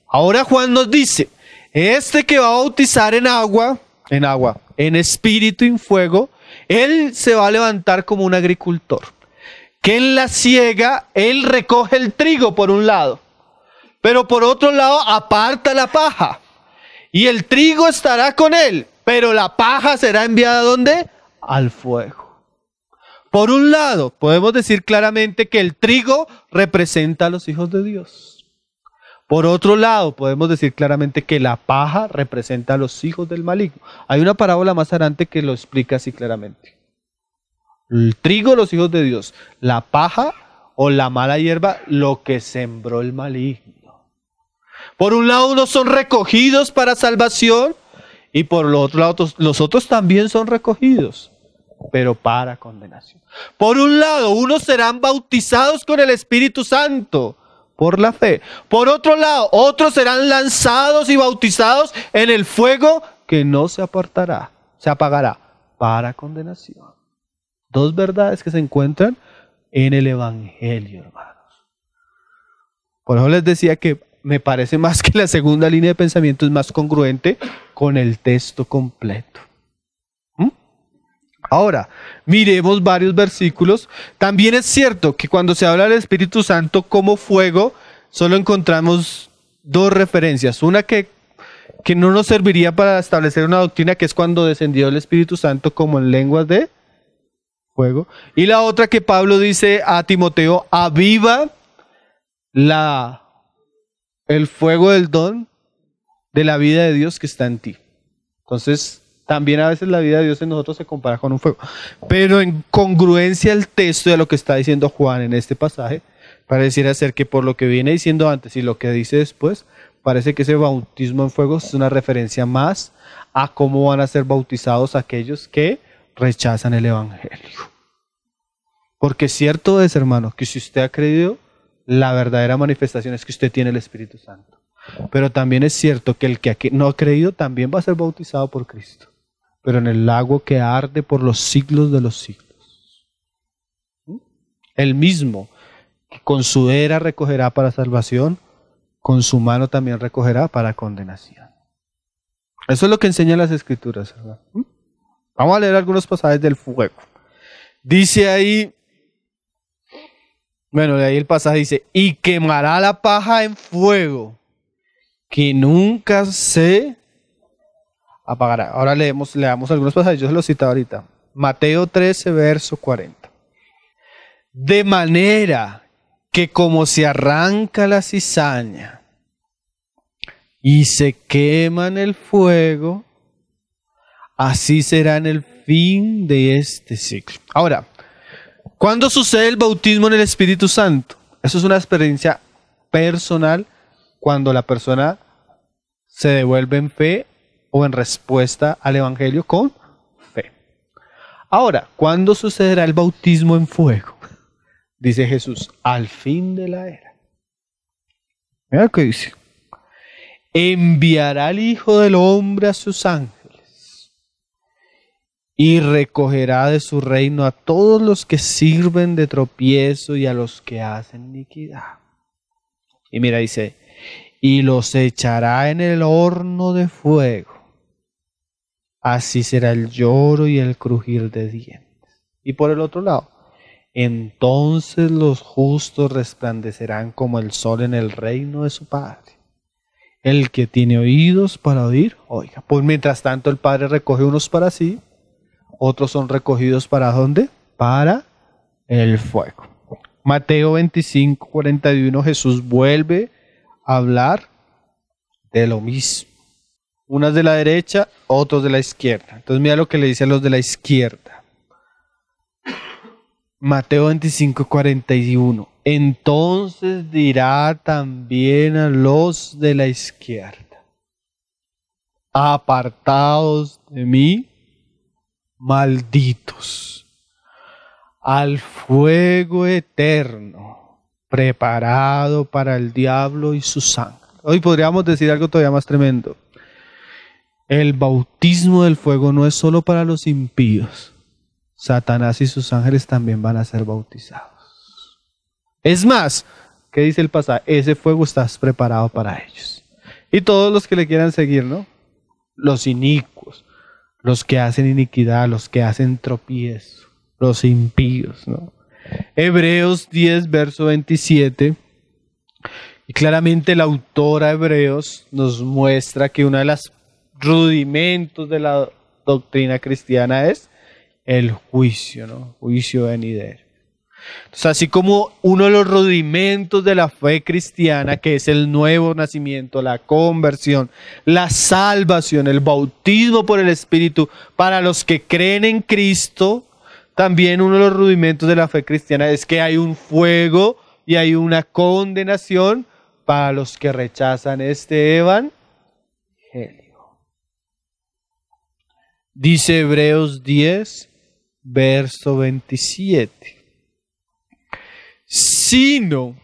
Ahora Juan nos dice, este que va a bautizar en agua, en agua, en espíritu y en fuego, él se va a levantar como un agricultor que en la siega él recoge el trigo por un lado, pero por otro lado aparta la paja. Y el trigo estará con él, pero la paja será enviada a dónde? Al fuego. Por un lado, podemos decir claramente que el trigo representa a los hijos de Dios. Por otro lado, podemos decir claramente que la paja representa a los hijos del maligno. Hay una parábola más adelante que lo explica así claramente. El trigo, los hijos de Dios. La paja o la mala hierba, lo que sembró el maligno. Por un lado, unos son recogidos para salvación y por el otro lado, los otros también son recogidos, pero para condenación. Por un lado, unos serán bautizados con el Espíritu Santo por la fe. Por otro lado, otros serán lanzados y bautizados en el fuego que no se apartará, se apagará para condenación. Dos verdades que se encuentran en el Evangelio, hermanos. Por eso les decía que me parece más que la segunda línea de pensamiento es más congruente con el texto completo. ¿Mm? Ahora, miremos varios versículos. También es cierto que cuando se habla del Espíritu Santo como fuego, solo encontramos dos referencias. Una que, que no nos serviría para establecer una doctrina, que es cuando descendió el Espíritu Santo como en lenguas de fuego. Y la otra que Pablo dice a Timoteo, aviva la, el fuego del don de la vida de Dios que está en ti. Entonces, también a veces la vida de Dios en nosotros se compara con un fuego. Pero en congruencia al texto de lo que está diciendo Juan en este pasaje, pareciera ser que por lo que viene diciendo antes y lo que dice después, parece que ese bautismo en fuego es una referencia más a cómo van a ser bautizados aquellos que rechazan el Evangelio. Porque cierto es, hermano, que si usted ha creído, la verdadera manifestación es que usted tiene el Espíritu Santo. Pero también es cierto que el que no ha creído también va a ser bautizado por Cristo, pero en el lago que arde por los siglos de los siglos. ¿Mm? El mismo que con su era recogerá para salvación, con su mano también recogerá para condenación. Eso es lo que enseñan las escrituras, ¿verdad? Vamos a leer algunos pasajes del fuego. Dice ahí, bueno, de ahí el pasaje dice, y quemará la paja en fuego, que nunca se apagará. Ahora leemos, leamos algunos pasajes, yo se los cito ahorita. Mateo 13, verso 40. De manera que como se arranca la cizaña y se quema en el fuego, Así será en el fin de este ciclo. Ahora, ¿cuándo sucede el bautismo en el Espíritu Santo? Eso es una experiencia personal cuando la persona se devuelve en fe o en respuesta al Evangelio con fe. Ahora, ¿cuándo sucederá el bautismo en fuego? Dice Jesús, al fin de la era. Mira lo que dice. Enviará al Hijo del Hombre a su sangre y recogerá de su reino a todos los que sirven de tropiezo y a los que hacen iniquidad. Y mira, dice, y los echará en el horno de fuego. Así será el lloro y el crujir de dientes. Y por el otro lado, entonces los justos resplandecerán como el sol en el reino de su Padre. El que tiene oídos para oír, oiga. Pues mientras tanto el Padre recoge unos para sí otros son recogidos para dónde? Para el fuego. Mateo 25, 41, Jesús vuelve a hablar de lo mismo. Unas de la derecha, otros de la izquierda. Entonces mira lo que le dice a los de la izquierda. Mateo 25, 41. Entonces dirá también a los de la izquierda, apartados de mí, malditos al fuego eterno preparado para el diablo y su sangre. Hoy podríamos decir algo todavía más tremendo. El bautismo del fuego no es solo para los impíos. Satanás y sus ángeles también van a ser bautizados. Es más, ¿qué dice el pasaje? Ese fuego estás preparado para ellos. Y todos los que le quieran seguir, ¿no? Los inicuos, los que hacen iniquidad, los que hacen tropiezos, los impíos, ¿no? Hebreos 10, verso 27. Y claramente la autora Hebreos nos muestra que uno de los rudimentos de la doctrina cristiana es el juicio, ¿no? Juicio venidero así como uno de los rudimentos de la fe cristiana, que es el nuevo nacimiento, la conversión, la salvación, el bautismo por el Espíritu, para los que creen en Cristo, también uno de los rudimentos de la fe cristiana es que hay un fuego y hay una condenación para los que rechazan este evangelio. Dice Hebreos 10, verso 27 sino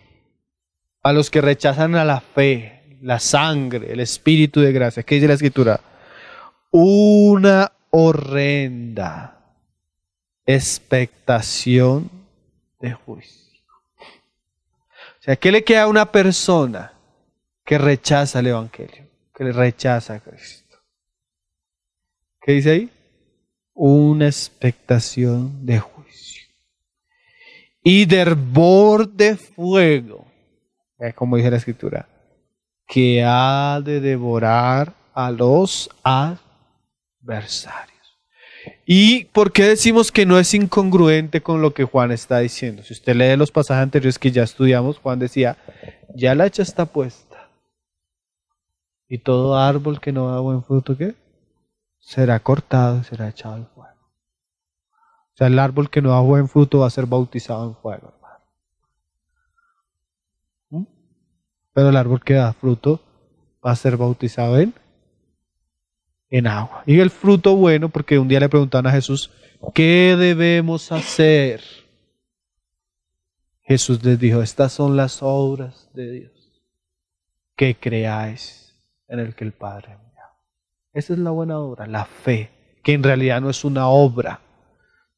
a los que rechazan a la fe, la sangre, el espíritu de gracia. ¿Qué dice la escritura? Una horrenda expectación de juicio. O sea, ¿qué le queda a una persona que rechaza el Evangelio? Que le rechaza a Cristo. ¿Qué dice ahí? Una expectación de juicio y de hervor de fuego, como dice la escritura, que ha de devorar a los adversarios. ¿Y por qué decimos que no es incongruente con lo que Juan está diciendo? Si usted lee los pasajes anteriores que ya estudiamos, Juan decía, ya la hecha está puesta. Y todo árbol que no da buen fruto, ¿qué? Será cortado y será echado al fuego sea, el árbol que no da buen fruto va a ser bautizado en fuego, hermano. ¿Mm? Pero el árbol que da fruto va a ser bautizado en, en agua. Y el fruto bueno, porque un día le preguntaron a Jesús, ¿qué debemos hacer? Jesús les dijo, estas son las obras de Dios, que creáis en el que el Padre dado. Esa es la buena obra, la fe, que en realidad no es una obra,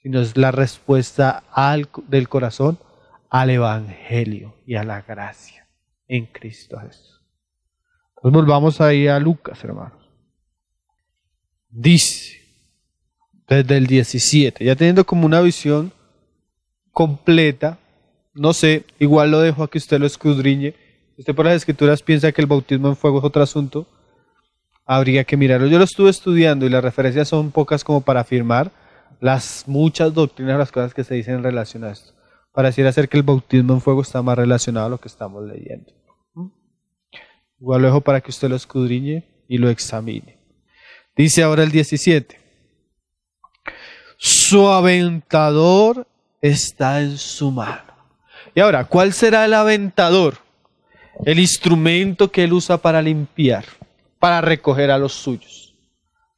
sino es la respuesta del corazón al Evangelio y a la gracia en Cristo Jesús. Entonces volvamos ahí a Lucas, hermanos. Dice, desde el 17, ya teniendo como una visión completa, no sé, igual lo dejo a que usted lo escudriñe. Si usted por las escrituras piensa que el bautismo en fuego es otro asunto, habría que mirarlo. Yo lo estuve estudiando y las referencias son pocas como para afirmar, las muchas doctrinas, las cosas que se dicen en relación a esto. Pareciera hacer que el bautismo en fuego está más relacionado a lo que estamos leyendo. Igual lo dejo para que usted lo escudriñe y lo examine. Dice ahora el 17. Su aventador está en su mano. Y ahora, ¿cuál será el aventador? El instrumento que él usa para limpiar, para recoger a los suyos.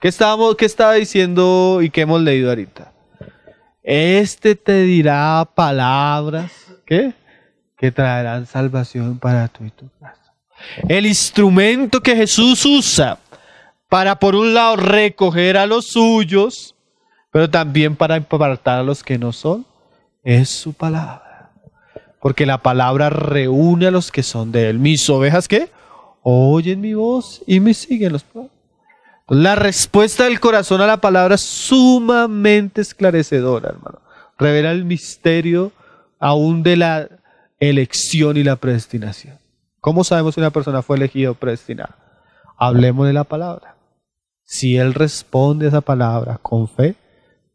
¿Qué, estábamos, ¿Qué estaba diciendo y qué hemos leído ahorita? Este te dirá palabras, Que traerán salvación para tú y tu casa. El instrumento que Jesús usa para, por un lado, recoger a los suyos, pero también para apartar a los que no son, es su palabra. Porque la palabra reúne a los que son de él. Mis ovejas, ¿qué? Oyen mi voz y me siguen los pueblos. La respuesta del corazón a la palabra es sumamente esclarecedora, hermano. Revela el misterio aún de la elección y la predestinación. ¿Cómo sabemos si una persona fue elegida o predestinada? Hablemos de la palabra. Si él responde a esa palabra con fe,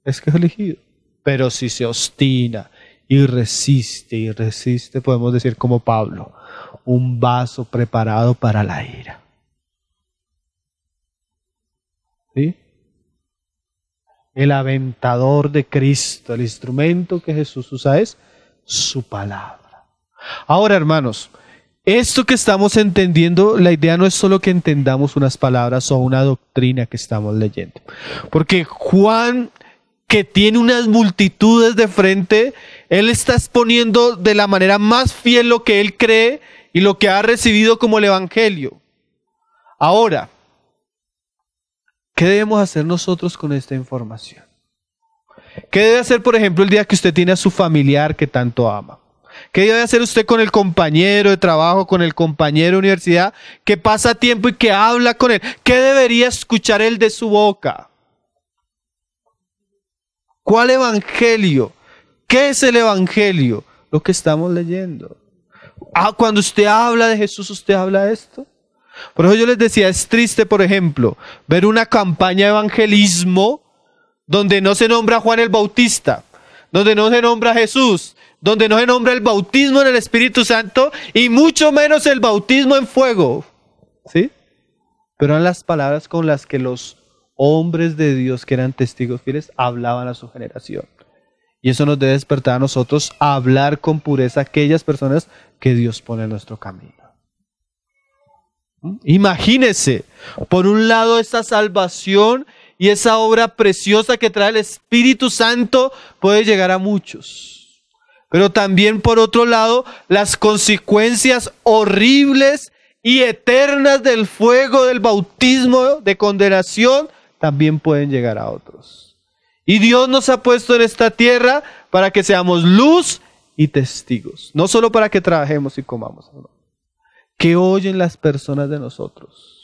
es que es elegido. Pero si se obstina y resiste y resiste, podemos decir como Pablo, un vaso preparado para la ira. El aventador de Cristo, el instrumento que Jesús usa es su palabra. Ahora, hermanos, esto que estamos entendiendo, la idea no es solo que entendamos unas palabras o una doctrina que estamos leyendo. Porque Juan, que tiene unas multitudes de frente, él está exponiendo de la manera más fiel lo que él cree y lo que ha recibido como el Evangelio. Ahora, ¿Qué debemos hacer nosotros con esta información? ¿Qué debe hacer, por ejemplo, el día que usted tiene a su familiar que tanto ama? ¿Qué debe hacer usted con el compañero de trabajo, con el compañero de universidad que pasa tiempo y que habla con él? ¿Qué debería escuchar él de su boca? ¿Cuál evangelio? ¿Qué es el evangelio? Lo que estamos leyendo. Ah, cuando usted habla de Jesús, usted habla de esto. Por eso yo les decía, es triste, por ejemplo, ver una campaña de evangelismo donde no se nombra a Juan el Bautista, donde no se nombra a Jesús, donde no se nombra el bautismo en el Espíritu Santo y mucho menos el bautismo en fuego. ¿Sí? Pero eran las palabras con las que los hombres de Dios que eran testigos fieles hablaban a su generación. Y eso nos debe despertar a nosotros a hablar con pureza a aquellas personas que Dios pone en nuestro camino. Imagínese, por un lado, esta salvación y esa obra preciosa que trae el Espíritu Santo puede llegar a muchos. Pero también, por otro lado, las consecuencias horribles y eternas del fuego del bautismo de condenación también pueden llegar a otros. Y Dios nos ha puesto en esta tierra para que seamos luz y testigos, no solo para que trabajemos y comamos. ¿Qué oyen las personas de nosotros?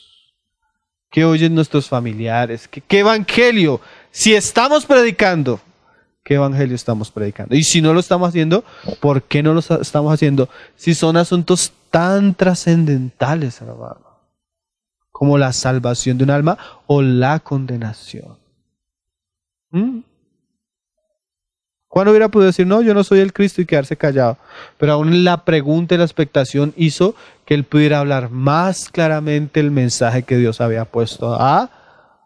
¿Qué oyen nuestros familiares? ¿Qué, evangelio? Si estamos predicando, ¿qué evangelio estamos predicando? Y si no lo estamos haciendo, ¿por qué no lo estamos haciendo? Si son asuntos tan trascendentales, hermano, como la salvación de un alma o la condenación. ¿Mm? Juan hubiera podido decir, no, yo no soy el Cristo y quedarse callado. Pero aún la pregunta y la expectación hizo que él pudiera hablar más claramente el mensaje que Dios había puesto a,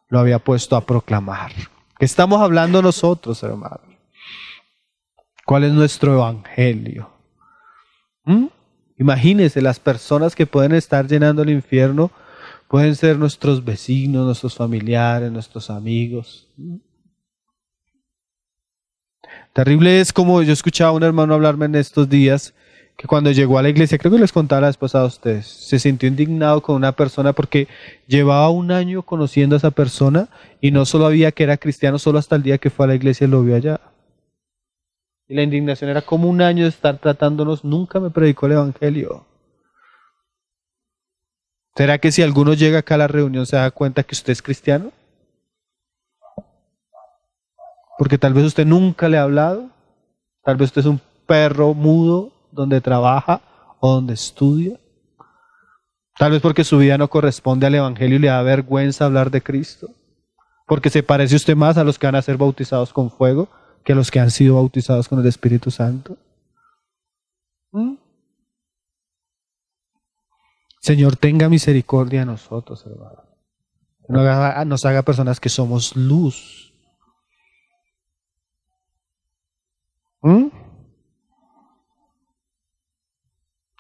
lo había puesto a proclamar. ¿Qué estamos hablando nosotros, hermano? ¿Cuál es nuestro evangelio? ¿Mm? Imagínense, las personas que pueden estar llenando el infierno pueden ser nuestros vecinos, nuestros familiares, nuestros amigos. ¿Mm? Terrible es como yo escuchaba a un hermano hablarme en estos días que cuando llegó a la iglesia, creo que les contaba la vez a ustedes, se sintió indignado con una persona porque llevaba un año conociendo a esa persona y no solo había que era cristiano, solo hasta el día que fue a la iglesia lo vio allá. Y la indignación era como un año de estar tratándonos, nunca me predicó el Evangelio. ¿Será que si alguno llega acá a la reunión se da cuenta que usted es cristiano? Porque tal vez usted nunca le ha hablado, tal vez usted es un perro mudo donde trabaja o donde estudia. Tal vez porque su vida no corresponde al Evangelio y le da vergüenza hablar de Cristo. Porque se parece usted más a los que van a ser bautizados con fuego que a los que han sido bautizados con el Espíritu Santo. ¿Mm? Señor, tenga misericordia a nosotros, hermano. No nos haga personas que somos luz ¿Mm?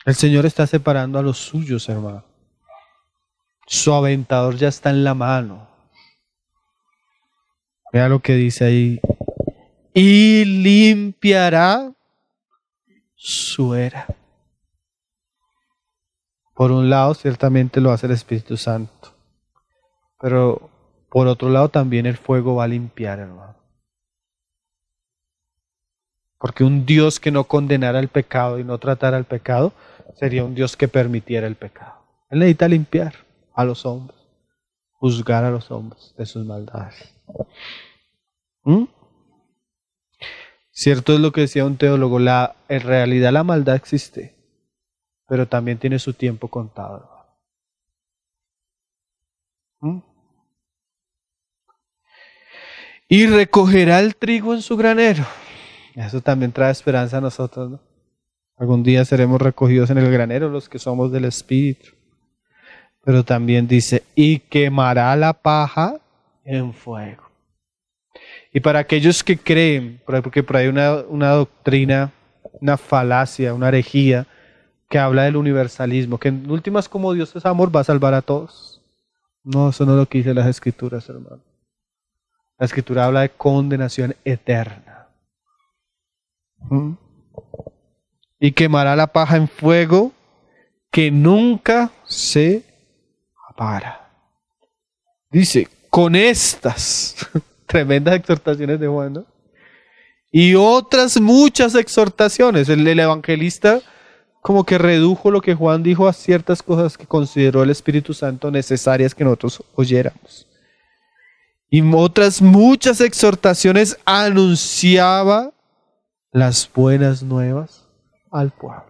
El Señor está separando a los suyos, hermano. Su aventador ya está en la mano. Vea lo que dice ahí. Y limpiará su era. Por un lado, ciertamente lo hace el Espíritu Santo. Pero por otro lado, también el fuego va a limpiar, hermano. Porque un Dios que no condenara el pecado y no tratara el pecado sería un Dios que permitiera el pecado. Él necesita limpiar a los hombres, juzgar a los hombres de sus maldades. ¿Mm? Cierto es lo que decía un teólogo, la, en realidad la maldad existe, pero también tiene su tiempo contado. ¿Mm? Y recogerá el trigo en su granero eso también trae esperanza a nosotros, Algún día seremos recogidos en el granero los que somos del Espíritu. Pero también dice, y quemará la paja en fuego. Y para aquellos que creen, porque por ahí una, una doctrina, una falacia, una herejía, que habla del universalismo, que en últimas como Dios es amor va a salvar a todos. No, eso no es lo que dicen las escrituras, hermano. La escritura habla de condenación eterna. Y quemará la paja en fuego que nunca se apagará. Dice, con estas tremendas exhortaciones de Juan, Y otras muchas exhortaciones. el evangelista como que redujo lo que Juan dijo a ciertas cosas que consideró el Espíritu Santo necesarias que nosotros oyéramos. Y otras muchas exhortaciones anunciaba las buenas nuevas al pueblo.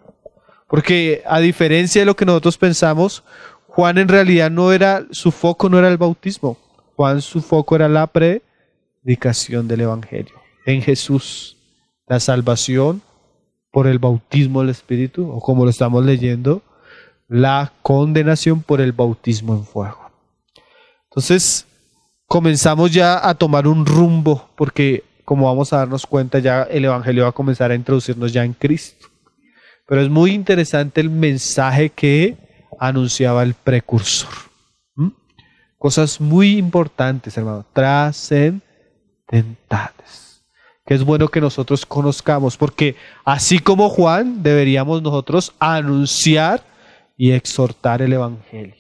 Porque a diferencia de lo que nosotros pensamos, Juan en realidad no era, su foco no era el bautismo. Juan su foco era la predicación del Evangelio. En Jesús, la salvación por el bautismo del Espíritu, o como lo estamos leyendo, la condenación por el bautismo en fuego. Entonces, comenzamos ya a tomar un rumbo, porque como vamos a darnos cuenta, ya el Evangelio va a comenzar a introducirnos ya en Cristo. Pero es muy interesante el mensaje que anunciaba el precursor. ¿Mm? Cosas muy importantes, hermano, trascendentales. Que es bueno que nosotros conozcamos, porque así como Juan, deberíamos nosotros anunciar y exhortar el Evangelio.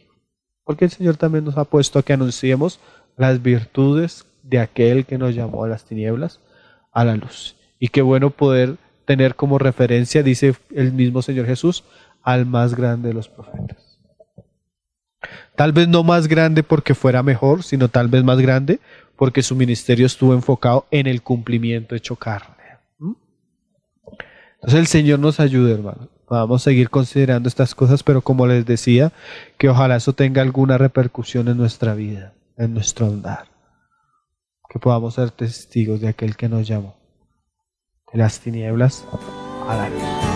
Porque el Señor también nos ha puesto a que anunciemos las virtudes de aquel que nos llamó a las tinieblas a la luz. Y qué bueno poder tener como referencia, dice el mismo Señor Jesús, al más grande de los profetas. Tal vez no más grande porque fuera mejor, sino tal vez más grande porque su ministerio estuvo enfocado en el cumplimiento hecho carne. ¿Mm? Entonces el Señor nos ayude, hermano. Vamos a seguir considerando estas cosas, pero como les decía, que ojalá eso tenga alguna repercusión en nuestra vida, en nuestro andar que podamos ser testigos de aquel que nos llamó de las tinieblas a la luz.